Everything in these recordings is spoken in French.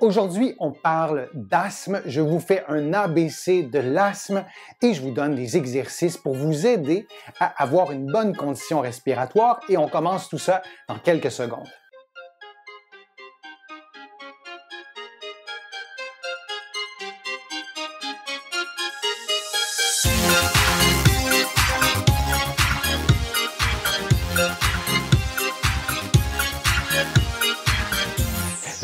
Aujourd'hui, on parle d'asthme. Je vous fais un ABC de l'asthme et je vous donne des exercices pour vous aider à avoir une bonne condition respiratoire et on commence tout ça dans quelques secondes.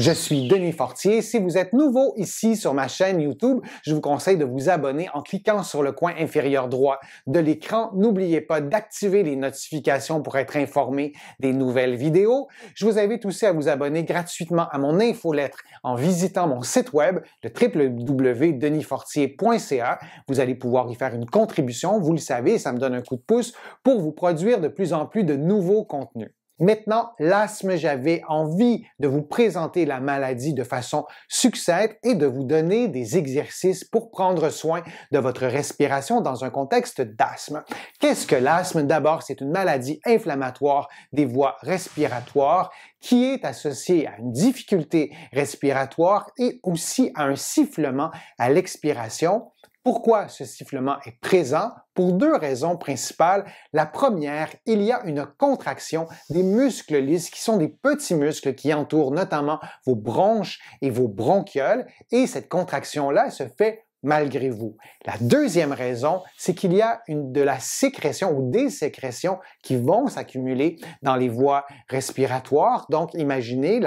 Je suis Denis Fortier. Si vous êtes nouveau ici sur ma chaîne YouTube, je vous conseille de vous abonner en cliquant sur le coin inférieur droit de l'écran. N'oubliez pas d'activer les notifications pour être informé des nouvelles vidéos. Je vous invite aussi à vous abonner gratuitement à mon infolettre en visitant mon site web, le www.denisfortier.ca. Vous allez pouvoir y faire une contribution. Vous le savez, ça me donne un coup de pouce pour vous produire de plus en plus de nouveaux contenus. Maintenant, l'asthme, j'avais envie de vous présenter la maladie de façon succincte et de vous donner des exercices pour prendre soin de votre respiration dans un contexte d'asthme. Qu'est-ce que l'asthme? D'abord, c'est une maladie inflammatoire des voies respiratoires qui est associée à une difficulté respiratoire et aussi à un sifflement à l'expiration pourquoi ce sifflement est présent? Pour deux raisons principales. La première, il y a une contraction des muscles lisses qui sont des petits muscles qui entourent notamment vos bronches et vos bronchioles et cette contraction-là se fait malgré vous. La deuxième raison, c'est qu'il y a de la sécrétion ou des sécrétions qui vont s'accumuler dans les voies respiratoires. Donc, imaginez,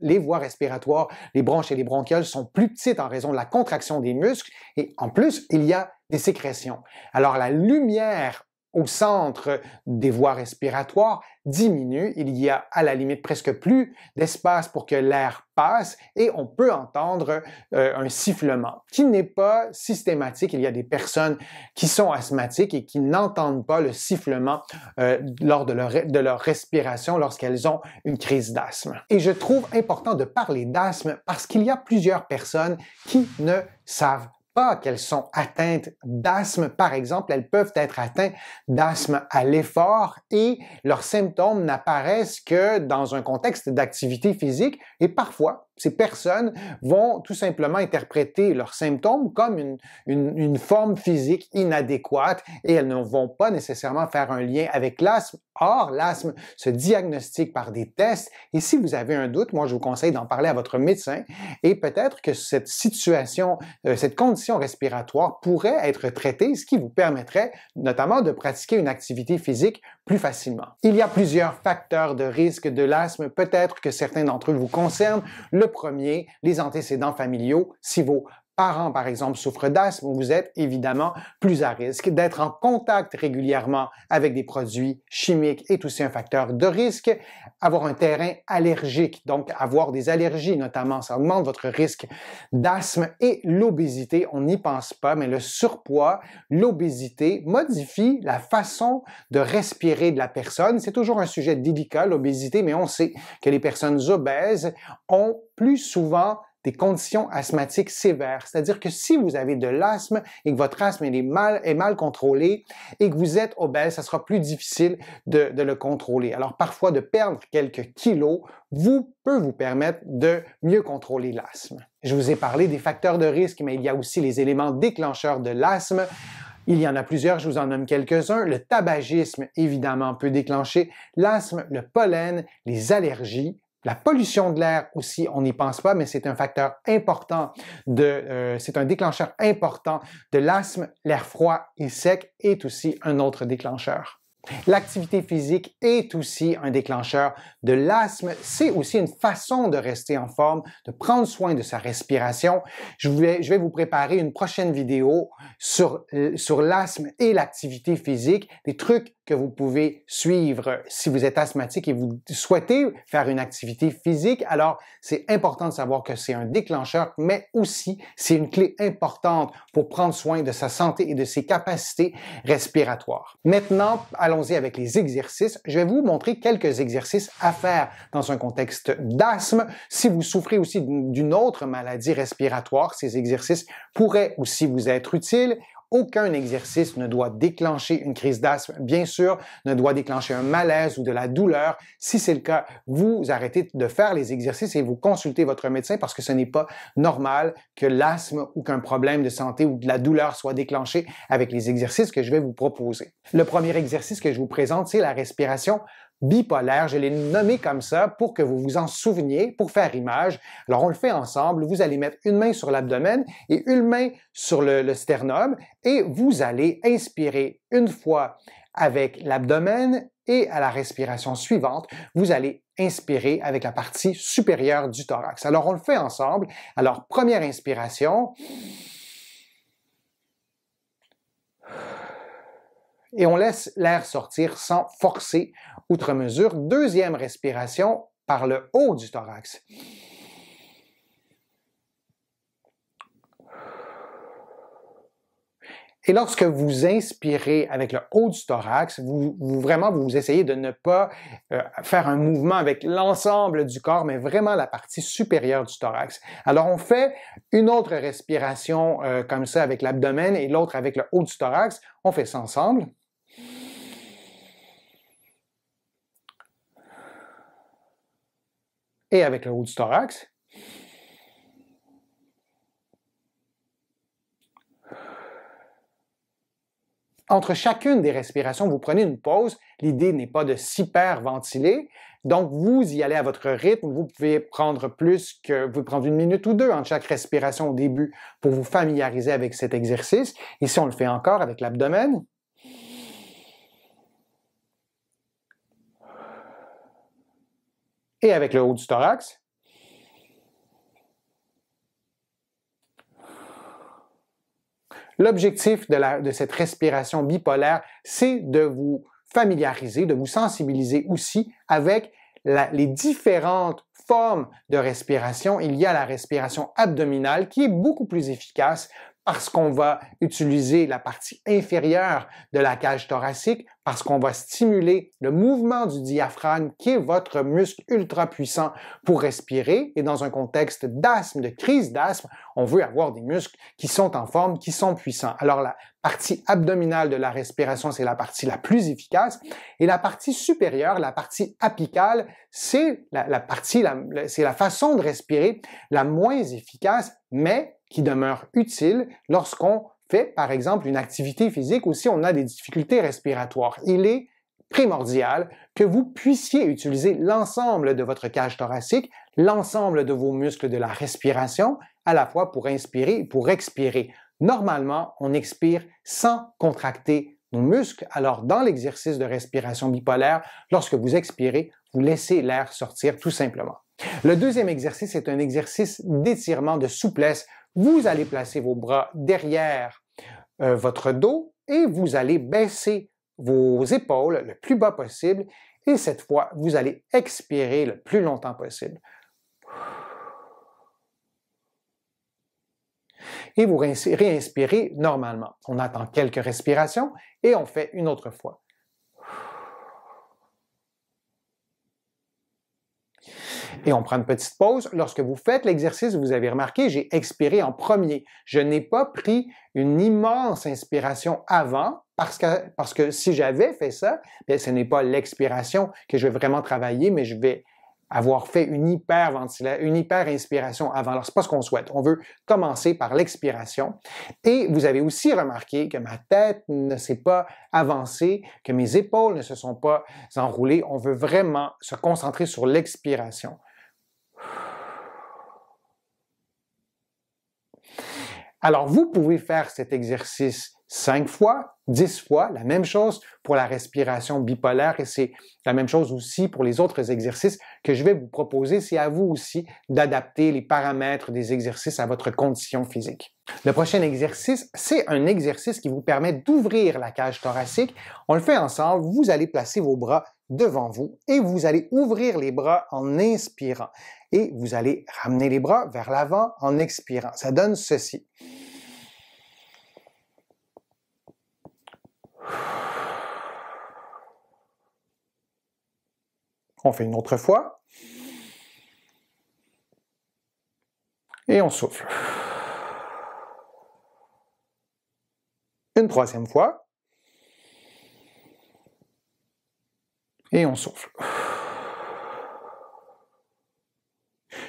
les voies respiratoires, les bronches et les bronchioles sont plus petites en raison de la contraction des muscles et en plus, il y a des sécrétions. Alors, la lumière au centre des voies respiratoires diminue, il y a à la limite presque plus d'espace pour que l'air passe et on peut entendre euh, un sifflement qui n'est pas systématique. Il y a des personnes qui sont asthmatiques et qui n'entendent pas le sifflement euh, lors de leur, de leur respiration lorsqu'elles ont une crise d'asthme. Et je trouve important de parler d'asthme parce qu'il y a plusieurs personnes qui ne savent pas qu'elles sont atteintes d'asthme, par exemple, elles peuvent être atteintes d'asthme à l'effort et leurs symptômes n'apparaissent que dans un contexte d'activité physique et parfois ces personnes vont tout simplement interpréter leurs symptômes comme une, une, forme physique inadéquate et elles ne vont pas nécessairement faire un lien avec l'asthme. Or, l'asthme se diagnostique par des tests et si vous avez un doute, moi je vous conseille d'en parler à votre médecin et peut-être que cette situation, euh, cette condition respiratoire pourrait être traitée, ce qui vous permettrait notamment de pratiquer une activité physique plus facilement. Il y a plusieurs facteurs de risque de l'asthme, peut-être que certains d'entre eux vous concernent. Le premier, les antécédents familiaux. Si vos parents, par exemple, souffrent d'asthme, vous êtes évidemment plus à risque d'être en contact régulièrement avec des produits chimiques est aussi un facteur de risque. Avoir un terrain allergique, donc avoir des allergies notamment, ça augmente votre risque d'asthme et l'obésité. On n'y pense pas, mais le surpoids, l'obésité modifie la façon de respirer de la personne. C'est toujours un sujet délicat, l'obésité, mais on sait que les personnes obèses ont plus souvent des conditions asthmatiques sévères. C'est-à-dire que si vous avez de l'asthme et que votre asthme est mal, est mal contrôlé et que vous êtes obèse, ça sera plus difficile de, de le contrôler. Alors parfois, de perdre quelques kilos vous peut vous permettre de mieux contrôler l'asthme. Je vous ai parlé des facteurs de risque, mais il y a aussi les éléments déclencheurs de l'asthme. Il y en a plusieurs, je vous en nomme quelques-uns. Le tabagisme, évidemment, peut déclencher l'asthme, le pollen, les allergies, la pollution de l'air aussi, on n'y pense pas, mais c'est un facteur important de, euh, c'est un déclencheur important de l'asthme. L'air froid et sec est aussi un autre déclencheur. L'activité physique est aussi un déclencheur de l'asthme. C'est aussi une façon de rester en forme, de prendre soin de sa respiration. Je, vais vous préparer une prochaine vidéo sur, euh, sur l'asthme et l'activité physique, des trucs que vous pouvez suivre si vous êtes asthmatique et vous souhaitez faire une activité physique. Alors, c'est important de savoir que c'est un déclencheur, mais aussi c'est une clé importante pour prendre soin de sa santé et de ses capacités respiratoires. Maintenant, allons-y avec les exercices. Je vais vous montrer quelques exercices à faire dans un contexte d'asthme. Si vous souffrez aussi d'une autre maladie respiratoire, ces exercices pourraient aussi vous être utiles. Aucun exercice ne doit déclencher une crise d'asthme, bien sûr, ne doit déclencher un malaise ou de la douleur. Si c'est le cas, vous arrêtez de faire les exercices et vous consultez votre médecin parce que ce n'est pas normal que l'asthme ou qu'un problème de santé ou de la douleur soit déclenché avec les exercices que je vais vous proposer. Le premier exercice que je vous présente, c'est la respiration bipolaire. Je l'ai nommé comme ça pour que vous vous en souveniez, pour faire image. Alors, on le fait ensemble. Vous allez mettre une main sur l'abdomen et une main sur le, sternum et vous allez inspirer une fois avec l'abdomen et à la respiration suivante, vous allez inspirer avec la partie supérieure du thorax. Alors, on le fait ensemble. Alors, première inspiration. et on laisse l'air sortir sans forcer outre mesure. Deuxième respiration par le haut du thorax. Et lorsque vous inspirez avec le haut du thorax, vous, vraiment vous essayez de ne pas euh, faire un mouvement avec l'ensemble du corps, mais vraiment la partie supérieure du thorax. Alors on fait une autre respiration euh, comme ça avec l'abdomen et l'autre avec le haut du thorax. On fait ça ensemble. et avec le haut du thorax. Entre chacune des respirations, vous prenez une pause. L'idée n'est pas de s'hyperventiler. Donc, vous y allez à votre rythme. Vous pouvez prendre plus que, vous pouvez prendre une minute ou deux entre chaque respiration au début pour vous familiariser avec cet exercice. Ici, on le fait encore avec l'abdomen. et avec le haut du thorax. L'objectif de, cette respiration bipolaire, c'est de vous familiariser, de vous sensibiliser aussi avec les différentes formes de respiration. Il y a la respiration abdominale qui est beaucoup plus efficace parce qu'on va utiliser la partie inférieure de la cage thoracique parce qu'on va stimuler le mouvement du diaphragme qui est votre muscle ultra puissant pour respirer. Et dans un contexte d'asthme, de crise d'asthme, on veut avoir des muscles qui sont en forme, qui sont puissants. Alors la partie abdominale de la respiration, c'est la partie la plus efficace. Et la partie supérieure, la partie apicale, c'est la, partie, c'est la façon de respirer la moins efficace, mais qui demeure utile lorsqu'on par exemple, une activité physique ou si on a des difficultés respiratoires, il est primordial que vous puissiez utiliser l'ensemble de votre cage thoracique, l'ensemble de vos muscles de la respiration, à la fois pour inspirer et pour expirer. Normalement, on expire sans contracter nos muscles, alors dans l'exercice de respiration bipolaire, lorsque vous expirez, vous laissez l'air sortir tout simplement. Le deuxième exercice est un exercice d'étirement, de souplesse. Vous allez placer vos bras derrière euh, votre dos et vous allez baisser vos épaules le plus bas possible et cette fois, vous allez expirer le plus longtemps possible. Et vous réinspirez normalement. On attend quelques respirations et on fait une autre fois. Et on prend une petite pause. Lorsque vous faites l'exercice, vous avez remarqué, j'ai expiré en premier. Je n'ai pas pris une immense inspiration avant parce que, si j'avais fait ça, ce n'est pas l'expiration que je vais vraiment travailler, mais je vais avoir fait une hyper une hyper inspiration avant. Alors c'est pas ce qu'on souhaite. On veut commencer par l'expiration. Et vous avez aussi remarqué que ma tête ne s'est pas avancée, que mes épaules ne se sont pas enroulées. On veut vraiment se concentrer sur l'expiration. Alors, vous pouvez faire cet exercice cinq fois, dix fois, la même chose pour la respiration bipolaire et c'est la même chose aussi pour les autres exercices que je vais vous proposer. C'est à vous aussi d'adapter les paramètres des exercices à votre condition physique. Le prochain exercice, c'est un exercice qui vous permet d'ouvrir la cage thoracique. On le fait ensemble. Vous allez placer vos bras devant vous et vous allez ouvrir les bras en inspirant et vous allez ramener les bras vers l'avant en expirant. Ça donne ceci. On fait une autre fois. Et on souffle. Une troisième fois. Et on souffle.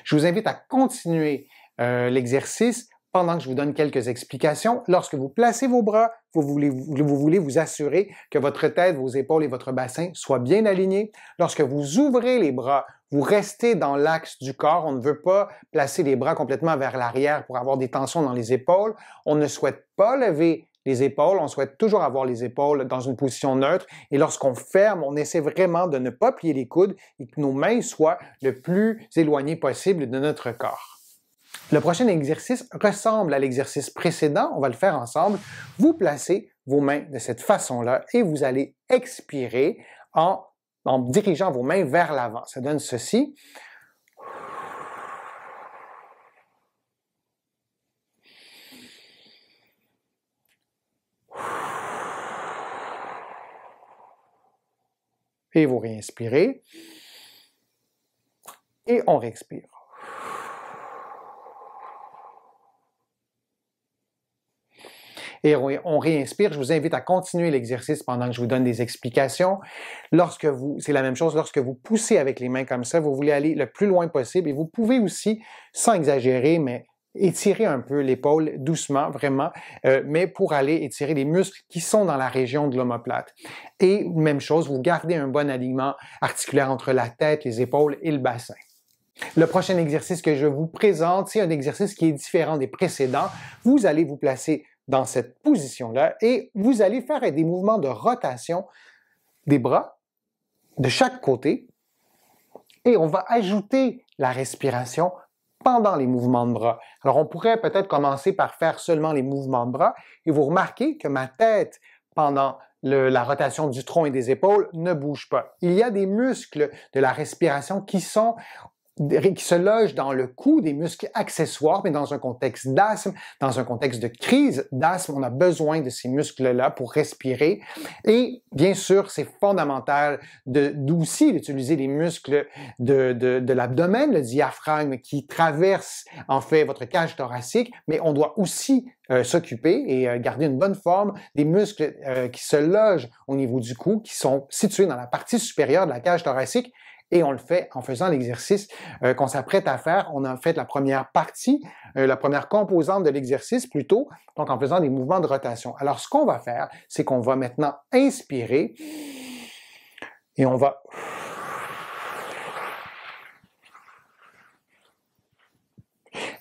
Je vous invite à continuer euh, l'exercice pendant que je vous donne quelques explications. Lorsque vous placez vos bras, vous voulez vous assurer que votre tête, vos épaules et votre bassin soient bien alignés. Lorsque vous ouvrez les bras, vous restez dans l'axe du corps. On ne veut pas placer les bras complètement vers l'arrière pour avoir des tensions dans les épaules. On ne souhaite pas lever les épaules. On souhaite toujours avoir les épaules dans une position neutre. Et lorsqu'on ferme, on essaie vraiment de ne pas plier les coudes et que nos mains soient le plus éloignées possible de notre corps. Le prochain exercice ressemble à l'exercice précédent. On va le faire ensemble. Vous placez vos mains de cette façon-là et vous allez expirer en, dirigeant vos mains vers l'avant. Ça donne ceci. Et vous réinspirez. Et on respire. et on réinspire. Je vous invite à continuer l'exercice pendant que je vous donne des explications. Lorsque vous, c'est la même chose, lorsque vous poussez avec les mains comme ça, vous voulez aller le plus loin possible et vous pouvez aussi, sans exagérer, mais étirer un peu l'épaule doucement, vraiment, euh, mais pour aller étirer les muscles qui sont dans la région de l'omoplate. Et même chose, vous gardez un bon alignement articulaire entre la tête, les épaules et le bassin. Le prochain exercice que je vous présente, c'est un exercice qui est différent des précédents. Vous allez vous placer dans cette position-là et vous allez faire des mouvements de rotation des bras de chaque côté et on va ajouter la respiration pendant les mouvements de bras. Alors on pourrait peut-être commencer par faire seulement les mouvements de bras et vous remarquez que ma tête pendant la rotation du tronc et des épaules ne bouge pas. Il y a des muscles de la respiration qui sont qui se loge dans le cou des muscles accessoires, mais dans un contexte d'asthme, dans un contexte de crise d'asthme, on a besoin de ces muscles-là pour respirer. Et bien sûr, c'est fondamental d'aussi d'utiliser les muscles de, de, de l'abdomen, le diaphragme qui traverse en fait votre cage thoracique, mais on doit aussi euh, s'occuper et euh, garder une bonne forme des muscles euh, qui se logent au niveau du cou, qui sont situés dans la partie supérieure de la cage thoracique et on le fait en faisant l'exercice euh, qu'on s'apprête à faire. On a fait la première partie, euh, la première composante de l'exercice plutôt, donc en faisant des mouvements de rotation. Alors ce qu'on va faire, c'est qu'on va maintenant inspirer et on va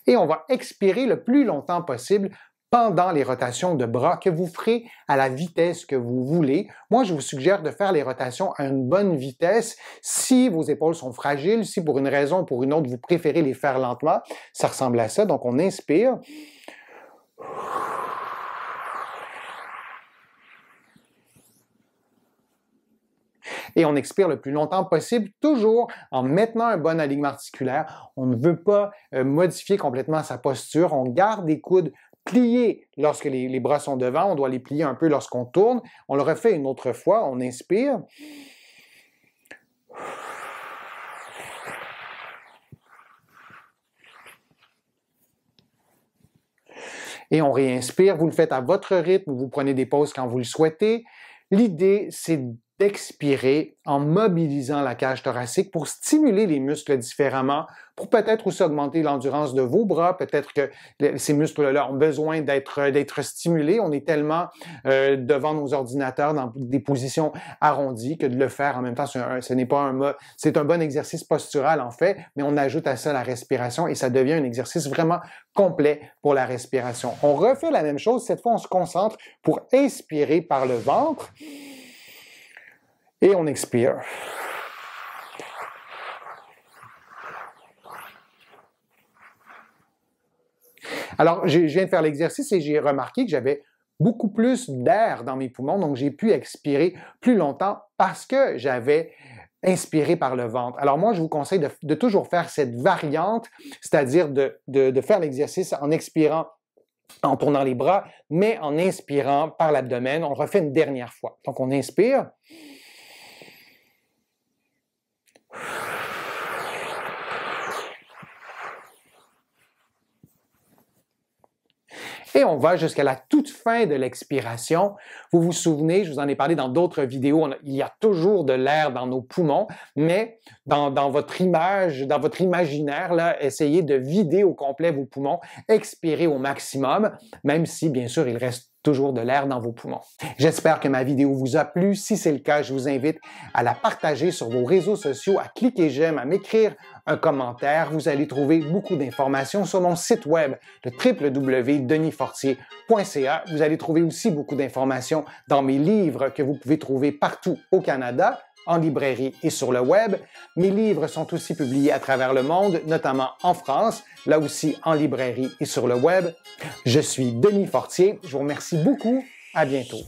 et on va expirer le plus longtemps possible pendant les rotations de bras que vous ferez à la vitesse que vous voulez. Moi, je vous suggère de faire les rotations à une bonne vitesse. Si vos épaules sont fragiles, si pour une raison ou pour une autre, vous préférez les faire lentement, ça ressemble à ça. Donc, on inspire. et on expire le plus longtemps possible, toujours en maintenant un bon alignement articulaire. On ne veut pas euh, modifier complètement sa posture. On garde les coudes plier lorsque les, bras sont devant, on doit les plier un peu lorsqu'on tourne. On le refait une autre fois, on inspire. Et on réinspire, vous le faites à votre rythme, vous prenez des pauses quand vous le souhaitez. L'idée, c'est d'expirer en mobilisant la cage thoracique pour stimuler les muscles différemment, pour peut-être aussi augmenter l'endurance de vos bras, peut-être que ces muscles-là ont besoin d'être stimulés. On est tellement euh, devant nos ordinateurs dans des positions arrondies que de le faire en même temps, ce n'est pas un c'est un bon exercice postural en fait, mais on ajoute à ça la respiration et ça devient un exercice vraiment complet pour la respiration. On refait la même chose, cette fois on se concentre pour inspirer par le ventre. Et on expire. Alors, je viens de faire l'exercice et j'ai remarqué que j'avais beaucoup plus d'air dans mes poumons, donc j'ai pu expirer plus longtemps parce que j'avais inspiré par le ventre. Alors moi, je vous conseille de, toujours faire cette variante, c'est-à-dire de, de faire l'exercice en expirant en tournant les bras, mais en inspirant par l'abdomen. On refait une dernière fois. Donc on inspire. et on va jusqu'à la toute fin de l'expiration. Vous vous souvenez, je vous en ai parlé dans d'autres vidéos, il y a toujours de l'air dans nos poumons, mais dans, votre image, dans votre imaginaire, là, essayez de vider au complet vos poumons, expirez au maximum, même si, bien sûr, il reste toujours de l'air dans vos poumons. J'espère que ma vidéo vous a plu. Si c'est le cas, je vous invite à la partager sur vos réseaux sociaux, à cliquer j'aime, à m'écrire un commentaire. Vous allez trouver beaucoup d'informations sur mon site web, le www.denisfortier.ca. Vous allez trouver aussi beaucoup d'informations dans mes livres que vous pouvez trouver partout au Canada en librairie et sur le web. Mes livres sont aussi publiés à travers le monde, notamment en France, là aussi en librairie et sur le web. Je suis Denis Fortier. Je vous remercie beaucoup. À bientôt.